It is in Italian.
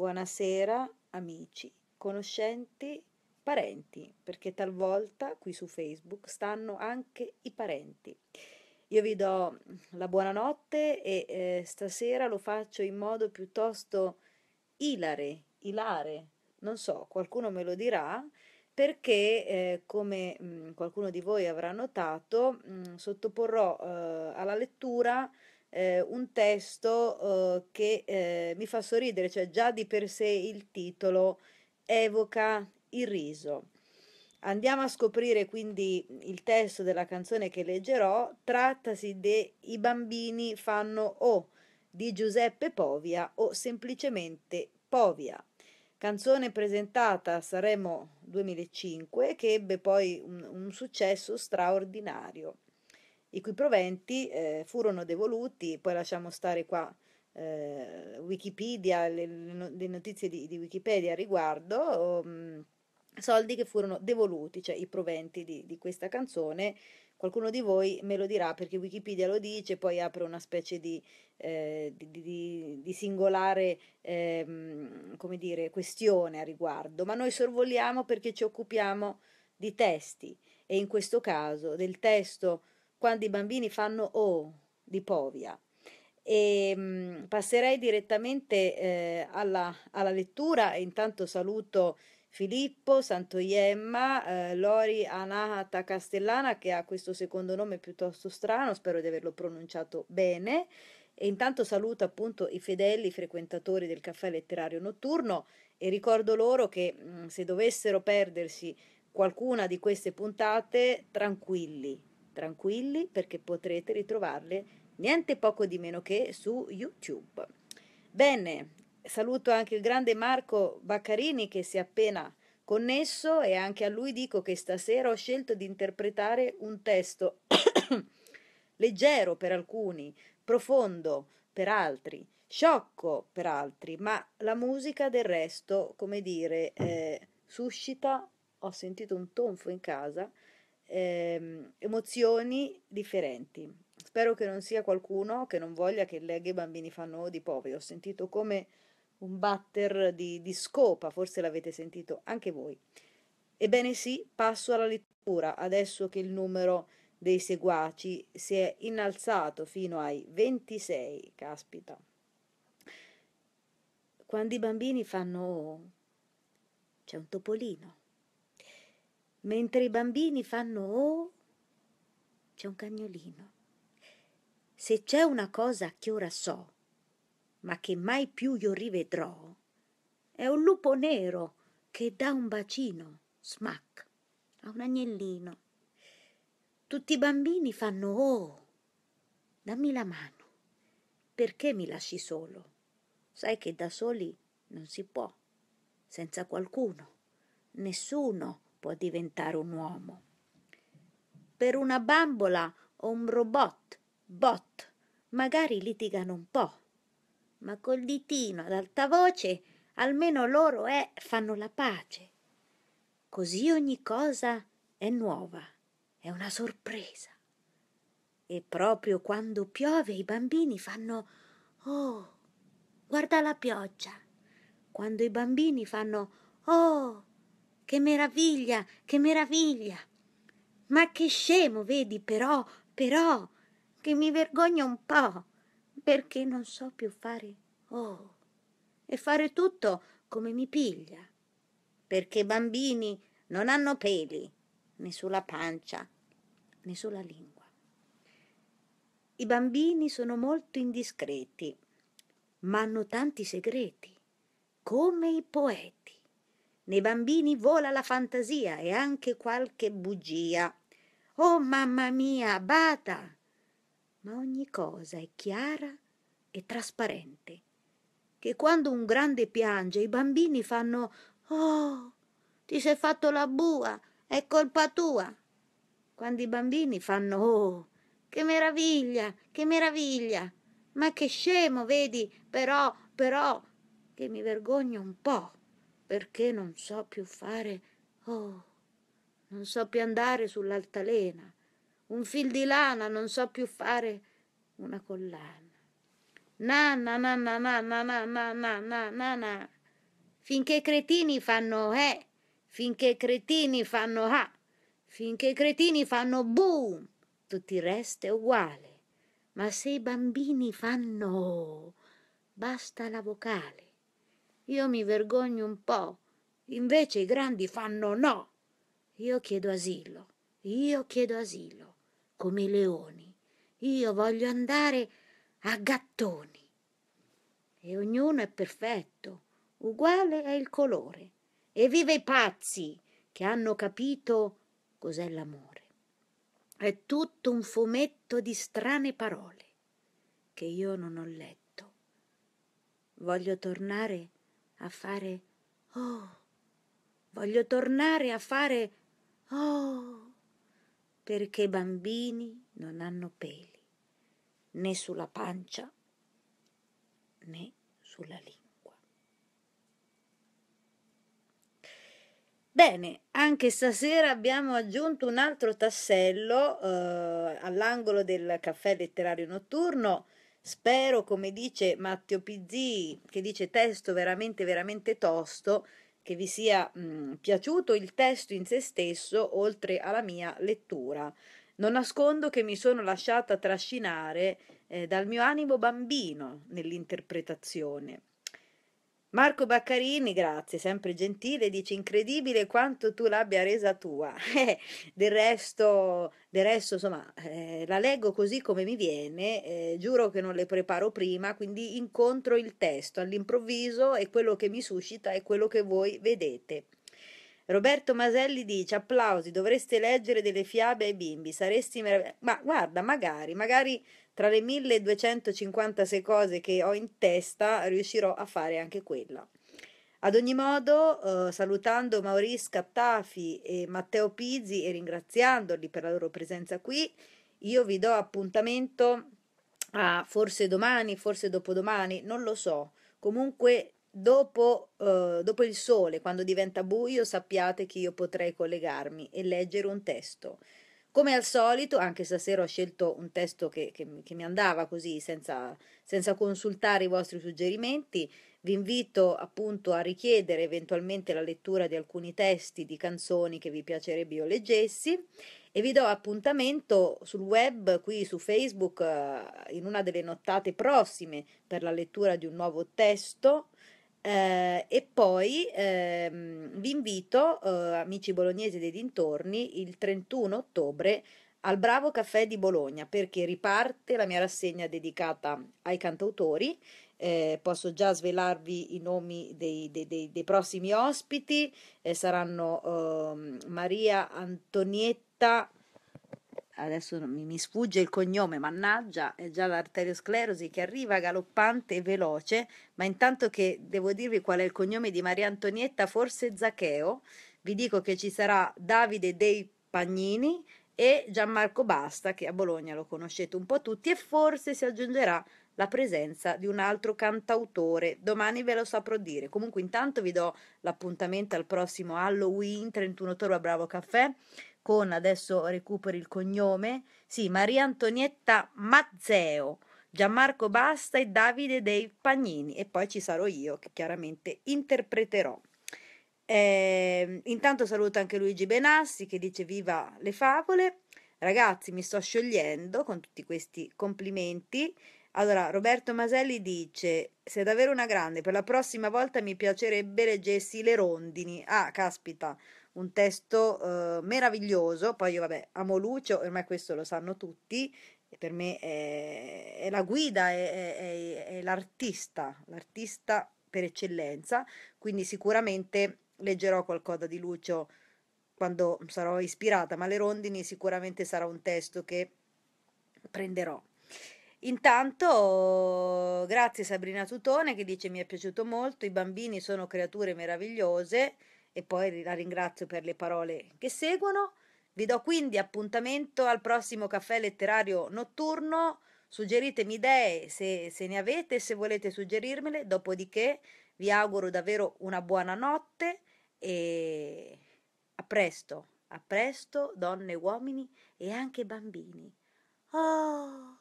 Buonasera amici, conoscenti, parenti, perché talvolta qui su Facebook stanno anche i parenti. Io vi do la buonanotte e eh, stasera lo faccio in modo piuttosto ilare, ilare, non so, qualcuno me lo dirà, perché eh, come mh, mm, qualcuno di voi avrà notato, mh, mm, sottoporrò eh, alla lettura eh, un testo eh, che eh, mi fa sorridere, cioè già di per sé il titolo evoca il riso. Andiamo a scoprire quindi il testo della canzone che leggerò, trattasi di I bambini fanno o di Giuseppe Povia o semplicemente Povia. Canzone presentata a Saremo 2005 che ebbe poi un, un successo straordinario i cui proventi eh, furono devoluti, poi lasciamo stare qua eh, Wikipedia, le, le notizie di, di, Wikipedia a riguardo, oh, soldi che furono devoluti, cioè i proventi di, di questa canzone qualcuno di voi me lo dirà perché Wikipedia lo dice, poi apre una specie di, eh, di, di, di singolare eh, dire, questione a riguardo, ma noi sorvoliamo perché ci occupiamo di testi e in questo caso del testo quando i bambini fanno O di Povia. E, ehm, passerei direttamente eh, alla, alla, lettura intanto saluto Filippo, Santoiemma, eh, Lori Anahata Castellana che ha questo secondo nome piuttosto strano, spero di averlo pronunciato bene. E intanto saluto appunto i fedeli frequentatori del caffè letterario notturno e ricordo loro che mh, mm, se dovessero perdersi qualcuna di queste puntate, tranquilli, tranquilli perché potrete ritrovarle niente poco di meno che su YouTube. Bene, saluto anche il grande Marco Baccarini che si è appena connesso e anche a lui dico che stasera ho scelto di interpretare un testo leggero per alcuni, profondo per altri, sciocco per altri, ma la musica del resto, come dire, eh, suscita, ho sentito un tonfo in casa, ehm, emozioni differenti. Spero che non sia qualcuno che non voglia che legga i bambini fanno di poveri. Ho sentito come un batter di, di scopa, forse l'avete sentito anche voi. Ebbene sì, passo alla lettura, adesso che il numero dei seguaci si è innalzato fino ai 26, caspita. Quando i bambini fanno... c'è un topolino mentre i bambini fanno oh, c'è un cagnolino. Se c'è una cosa che ora so, ma che mai più io rivedrò, è un lupo nero che dà un bacino, smack, a un agnellino. Tutti i bambini fanno oh, dammi la mano, perché mi lasci solo? Sai che da soli non si può, senza qualcuno, nessuno può diventare un uomo. Per una bambola o un robot, bot, magari litigano un po', ma col ditino ad alta voce almeno loro è, eh, fanno la pace. Così ogni cosa è nuova, è una sorpresa. E proprio quando piove i bambini fanno Oh, guarda la pioggia. Quando i bambini fanno Oh, che meraviglia, che meraviglia. Ma che scemo, vedi, però, però, che mi vergogna un po', perché non so più fare oh e fare tutto come mi piglia. Perché i bambini non hanno peli, né sulla pancia, né sulla lingua. I bambini sono molto indiscreti, ma hanno tanti segreti, come i poeti. Nei bambini vola la fantasia e anche qualche bugia. Oh mamma mia, bata! Ma ogni cosa è chiara e trasparente. Che quando un grande piange i bambini fanno Oh, ti sei fatto la bua, è colpa tua. Quando i bambini fanno Oh, che meraviglia, che meraviglia. Ma che scemo, vedi, però, però, che mi vergogno un po' perché non so più fare, oh, non so più andare sull'altalena, un fil di lana non so più fare una collana. Na na na na na na na na na na na na. Finché i cretini fanno eh, finché i cretini fanno ah, finché i cretini fanno boom, tutto il resto è uguale. Ma se i bambini fanno, basta la vocale. Io mi vergogno un po'. Invece i grandi fanno no. Io chiedo asilo. Io chiedo asilo. Come i leoni. Io voglio andare a gattoni. E ognuno è perfetto. Uguale è il colore. E vive i pazzi che hanno capito cos'è l'amore. È tutto un fumetto di strane parole che io non ho letto. Voglio tornare a a fare oh, voglio tornare a fare oh, perché i bambini non hanno peli né sulla pancia né sulla lingua. Bene, anche stasera abbiamo aggiunto un altro tassello eh, all'angolo del caffè letterario notturno. Spero, come dice Matteo Pizzi, che dice testo veramente, veramente tosto, che vi sia mh, mhmm, piaciuto il testo in se stesso, oltre alla mia lettura. Non nascondo che mi sono lasciata trascinare eh, dal mio animo bambino nell'interpretazione. Marco Baccarini, grazie, sempre gentile, dice incredibile quanto tu l'abbia resa tua. Eh, del, resto, del resto, insomma, eh, la leggo così come mi viene, eh, giuro che non le preparo prima, quindi incontro il testo all'improvviso e quello che mi suscita è quello che voi vedete. Roberto Maselli dice: Applausi, dovreste leggere delle fiabe ai bimbi, saresti meraviglioso. Ma guarda, magari, magari tra le 1256 cose che ho in testa riuscirò a fare anche quella. Ad ogni modo, eh, salutando Maurice Cattafi e Matteo Pizzi e ringraziandoli per la loro presenza qui, io vi do appuntamento a forse domani, forse dopodomani, non lo so. Comunque Dopo, eh, dopo, il sole, quando diventa buio, sappiate che io potrei collegarmi e leggere un testo. Come al solito, anche stasera ho scelto un testo che, che, che mi andava così, senza, senza, consultare i vostri suggerimenti. Vi invito appunto a richiedere eventualmente la lettura di alcuni testi di canzoni che vi piacerebbe io leggessi e vi do appuntamento sul web, qui su Facebook, eh, in una delle nottate prossime per la lettura di un nuovo testo eh, e poi ehm, vi invito, eh, amici bolognesi dei dintorni, il 31 ottobre al Bravo Caffè di Bologna perché riparte la mia rassegna dedicata ai cantautori. Eh, posso già svelarvi i nomi dei, dei, dei, dei prossimi ospiti, eh, saranno ehm, Maria Antonietta adesso mi, mi sfugge il cognome, mannaggia, è già l'arteriosclerosi che arriva galoppante e veloce, ma intanto che devo dirvi qual è il cognome di Maria Antonietta, forse Zaccheo, vi dico che ci sarà Davide dei Pagnini e Gianmarco Basta, che a Bologna lo conoscete un po' tutti, e forse si aggiungerà la presenza di un altro cantautore. Domani ve lo saprò dire. Comunque intanto vi do l'appuntamento al prossimo Halloween 31 ottobre a Bravo Caffè con adesso recuperi il cognome, sì, Maria Antonietta Mazzeo, Gianmarco Basta e Davide dei Pagnini e poi ci sarò io che chiaramente interpreterò. Eh, intanto saluto anche Luigi Benassi che dice viva le favole. Ragazzi, mi sto sciogliendo con tutti questi complimenti allora, Roberto Maselli dice: Sei davvero una grande, per la prossima volta mi piacerebbe leggessi Le rondini. Ah, caspita, un testo eh, meraviglioso. Poi io, vabbè, amo Lucio, ormai questo lo sanno tutti. Per me è, è la guida, è, è, è l'artista, l'artista per eccellenza. Quindi sicuramente leggerò qualcosa di Lucio quando sarò ispirata, ma Le rondini sicuramente sarà un testo che prenderò. Intanto, grazie Sabrina Tutone che dice mi è piaciuto molto, i bambini sono creature meravigliose e poi la ringrazio per le parole che seguono. Vi do quindi appuntamento al prossimo caffè letterario notturno. Suggeritemi idee se, se ne avete, se volete suggerirmele, dopodiché vi auguro davvero una buona notte e a presto, a presto donne, uomini e anche bambini. Oh!